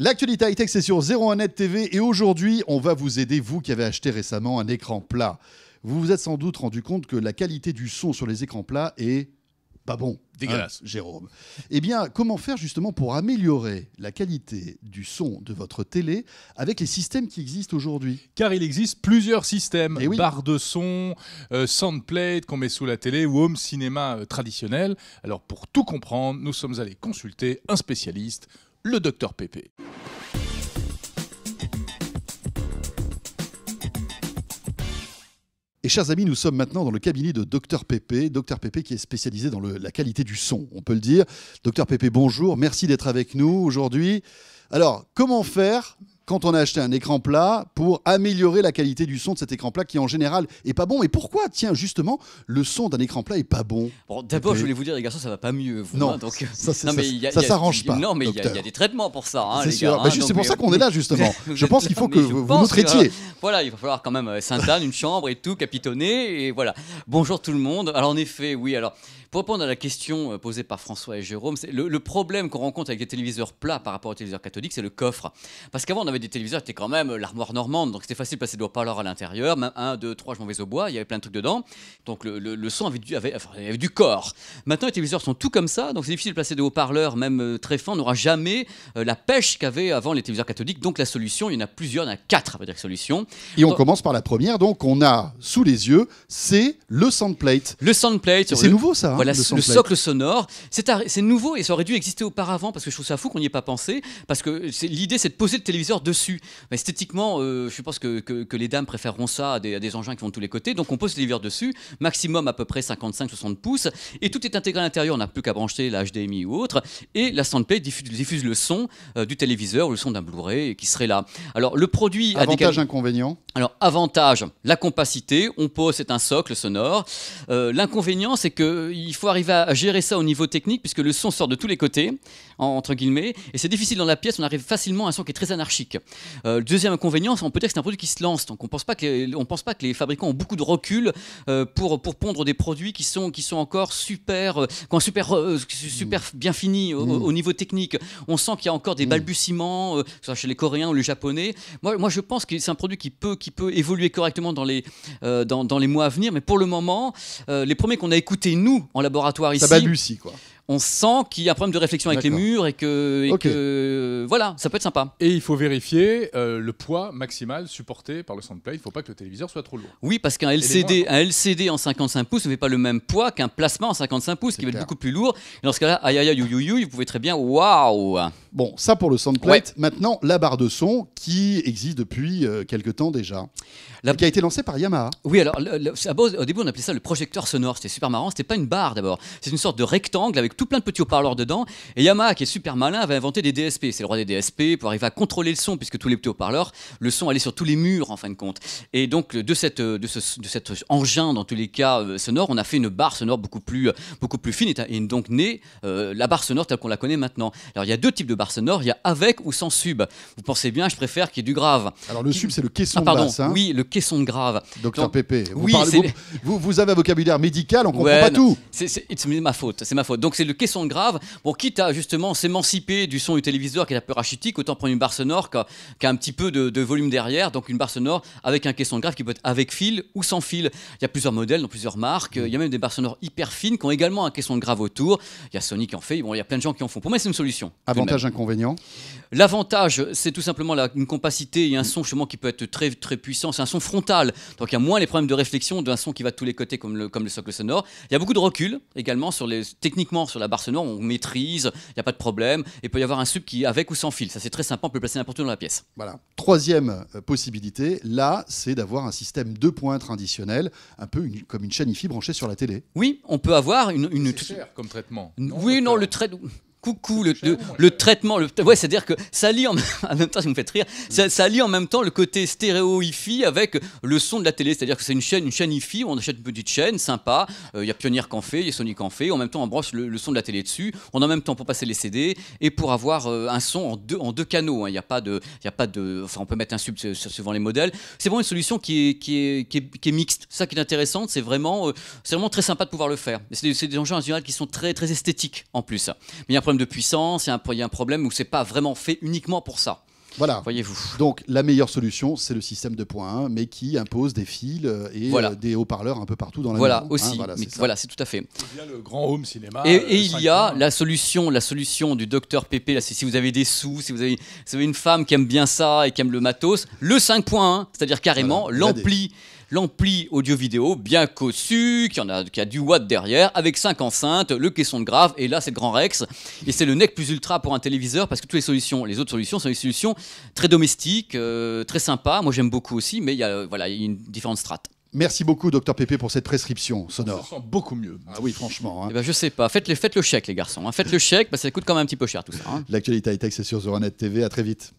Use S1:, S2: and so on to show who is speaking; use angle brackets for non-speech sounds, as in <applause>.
S1: L'actualité high-tech, c'est sur 01net TV et aujourd'hui, on va vous aider, vous qui avez acheté récemment un écran plat. Vous vous êtes sans doute rendu compte que la qualité du son sur les écrans plats est pas bon. Hein, Dégueulasse. Jérôme. Eh bien, comment faire justement pour améliorer la qualité du son de votre télé avec les systèmes qui existent aujourd'hui Car il existe plusieurs systèmes eh barres de son, euh, soundplate qu'on met sous la télé ou home cinéma euh, traditionnel. Alors, pour tout comprendre, nous sommes allés consulter un spécialiste le docteur Pépé. Et chers amis, nous sommes maintenant dans le cabinet de Dr Pépé, Dr Pépé qui est spécialisé dans la qualité du son, on peut le dire. Docteur Pépé, bonjour, merci d'être avec nous aujourd'hui. Alors, comment faire quand on a acheté un écran plat pour améliorer la qualité du son de cet écran plat qui en général est pas bon. Et pourquoi Tiens, justement, le son d'un écran plat est pas bon. d'abord, je voulais
S2: vous dire, les garçons, ça va pas mieux. non, hein, donc ça, ça, s'arrange pas. Non, mais il y, a des traitements pour ça. Hein, c'est hein, c'est pour ça euh, qu'on est là <laughs> justement. je pense qu'il faut que vous, vous nous traitiez. Euh, voilà, il va falloir quand même euh, sainte une chambre et tout, capitonner et voilà. Bonjour tout le monde. Alors en effet, oui. Alors pour répondre à la question euh, posée par François et Jérôme, le, le, problème qu'on rencontre avec les téléviseurs plats par rapport aux téléviseurs catholiques, c'est le coffre. Parce qu'avant, on avait des téléviseurs qui étaient quand même euh, l'armoire normande, donc c'était facile de placer haut-parleurs à l'intérieur, Un, un trois, trois je m'en vais au bois, il y avait plein de trucs dedans. Donc le, son avait du, corps. Maintenant, les téléviseurs sont tout comme ça, donc c'est difficile de placer des haut-parleurs, même euh, très fins. On n'aura jamais la pêche qu'avaient avant les téléviseurs catholiques. Donc la solution, il y en a plusieurs,
S1: il y en a quatre, on va dire, solutions. Et on commence par la première, donc on a sous les yeux, c'est le soundplate. Le soundplate. C'est nouveau ça. Hein voilà le socle sonore. C'est nouveau et ça aurait
S2: dû exister auparavant parce que je trouve ça fou qu'on n'y ait pas pensé. Parce que l'idée, c'est de poser le téléviseur dessus. esthétiquement, euh, je pense que, les dames préféreront ça à des, engins qui vont de tous les côtés. Donc on pose le téléviseur dessus, maximum à peu près 55-60 pouces. Et tout est intégré à l'intérieur. On n'a plus qu'à brancher la HDMI ou autre. Et la Soundplay diffuse, diffuse le son euh, du téléviseur ou le son d'un Blu-ray qui serait là. Alors le produit. Avantage, inconvénient alors, avantage, la compacité, on pose, c'est un socle sonore. Euh, l'inconvénient, c'est qu'il faut arriver à gérer ça au niveau technique, puisque le son sort de tous les côtés, entre guillemets, et c'est difficile dans la pièce, on arrive facilement à un son qui est très anarchique. Euh, le deuxième inconvénient, on peut dire que c'est un produit qui se lance, donc on ne pense, pas que les, pense pas que les fabricants ont beaucoup de recul euh, pour, pour pondre des produits qui sont, qui sont encore super, quand super, super mm. bien finis au, mm. niveau technique. On sent qu'il y a encore des mm. balbutiements, soit chez les Coréens ou les Japonais. Moi, moi je pense que c'est un produit qui peut... Qui peut évoluer correctement dans les, euh, dans, les mois à venir. Mais pour le moment, euh, les premiers qu'on a écoutés, nous, en laboratoire ici. Ça balbutie, quoi on sent qu'il y a un problème de réflexion avec les murs et
S1: que, voilà, ça peut être sympa. Et il faut vérifier euh, le poids maximal supporté par le soundplay. Il ne faut pas que le téléviseur soit trop lourd.
S2: Oui, parce qu'un LCD, un LCD en 55 pouces ne fait pas le même poids qu'un plasma en 55 pouces, qui va être beaucoup plus lourd. Et dans ce cas-là, aïe aïe aïe, vous pouvez très bien, waouh.
S1: Bon, ça pour le soundplay. Maintenant, la barre de son qui existe depuis euh, quelque quelques temps déjà, la... qui a été lancée par Yamaha. Oui, alors au début on appelait
S2: ça le projecteur sonore. C'était super marrant. C'était pas une barre d'abord. C'est une sorte de rectangle avec tout plein de petits haut-parleurs dedans. Et Yamaha, qui est super malin, avait inventé des DSP. C'est le roi des DSP pour arriver à contrôler le son, puisque tous les petits haut-parleurs, le son allait sur tous les murs en fin de compte. Et donc de, cette, euh, de, ce, de cet engin, dans tous les cas euh, sonore, on a fait une barre sonore beaucoup plus, euh, beaucoup plus fine et, donc née la barre sonore telle qu'on la connaît maintenant. Alors il y a deux types de barres sonores, il y a avec ou sans sub. Vous pensez bien, je préfère qu'il y ait du grave. Alors le sub, c'est le caisson ah, pardon, de hein. oui,
S1: le caisson de grave. Docteur donc, Pépé, vous, oui, vous, vous, avez un vocabulaire médical, on comprend pas tout.
S2: C'est ma faute, c'est ma faute. Donc c'est de caisson de grave. Bon, quitte à justement s'émanciper du son du téléviseur qui est un peu rachitique, autant prendre une barre sonore qui a, un petit peu de, volume derrière, donc une barre sonore avec un caisson de grave qui peut être avec fil ou sans fil. Il y a plusieurs modèles dans plusieurs marques, mm. il y a même des barres sonores hyper fines qui ont également un caisson de grave autour. Il y a Sony qui en fait, il y a plein de gens qui en font. Pour moi, c'est une solution. Avantage, inconvénient L'avantage, c'est tout simplement une compacité et un mm. son qui peut être très très puissant. C'est un son frontal, donc il y a moins les problèmes de réflexion d'un son qui va de tous les côtés comme le, socle sonore. Il y a beaucoup de recul également sur les, techniquement sur la barre sonore, on maîtrise, il n'y a pas de problème. Et il peut y avoir un sub qui avec ou sans fil. Ça c'est très sympa, on peut placer n'importe où dans la pièce. Voilà.
S1: Troisième euh, possibilité, là, c'est d'avoir un système de points traditionnel, un peu comme une chaîne IFI branchée sur la télé. Oui, on peut avoir une. une... Cher
S2: comme traitement. oui, non, le trait le, le, traitement. Le, ouais, c'est-à-dire que ça lie <laughs> en, même temps, ça me fait rire, ça, ça en même temps le côté stéréo hi avec le son de la télé. C'est-à-dire que c'est une chaîne, une chaîne hi on achète une petite chaîne, sympa. Euh, il y a Pionnier qu'en fait, il y a Sony qu'en fait. En même temps, on brosse le, son de la télé dessus. On a en même temps pour passer les CD et pour avoir euh, un son en deux, en deux canaux. Hein. Il n'y a pas de. Y a pas de enfin, on peut mettre un sub suivant les modèles. C'est vraiment une solution qui est, qui est, qui est, mixte. Ça qui est intéressant, c'est vraiment, euh, c'est vraiment très sympa de pouvoir le faire. C'est des, des en général qui sont très, très esthétiques en plus. Mais il de puissance, il y, y, a un problème où c'est pas vraiment fait uniquement pour ça. Voilà. Voyez-vous.
S1: Donc la meilleure solution, c'est le système de 2.1, mais qui impose des fils euh, et euh, des haut-parleurs un peu partout dans la voilà, maison. Hein, voilà c'est tout à fait. le grand home cinéma. Et, euh, il y a la solution, la
S2: solution du docteur Pépé. Là, si vous avez des sous, si vous avez, une femme qui aime bien ça et qui aime le matos, le 5.1, c'est-à-dire carrément l'ampli. L'ampli audio vidéo bien cossu, qui, a, qui a du watt derrière, avec cinq enceintes, le caisson de grave, et là c'est le grand Rex. Et c'est le nec plus ultra pour un téléviseur, parce que toutes les solutions, les autres solutions, sont des solutions très domestique, euh, très sympa. Moi, j'aime beaucoup aussi, mais il y a voilà, une différente strate.
S1: Merci beaucoup, docteur Pépé, pour cette prescription sonore. Ça sent beaucoup mieux. Ah oui, franchement. Hein. Eh
S2: ben, je sais pas. Faites, faites le chèque, les garçons. Hein. Faites le chèque, parce que ça coûte
S1: quand même un petit peu cher tout ça. Hein. L'actualité high-tech, c'est sur Zoranet TV. À très vite.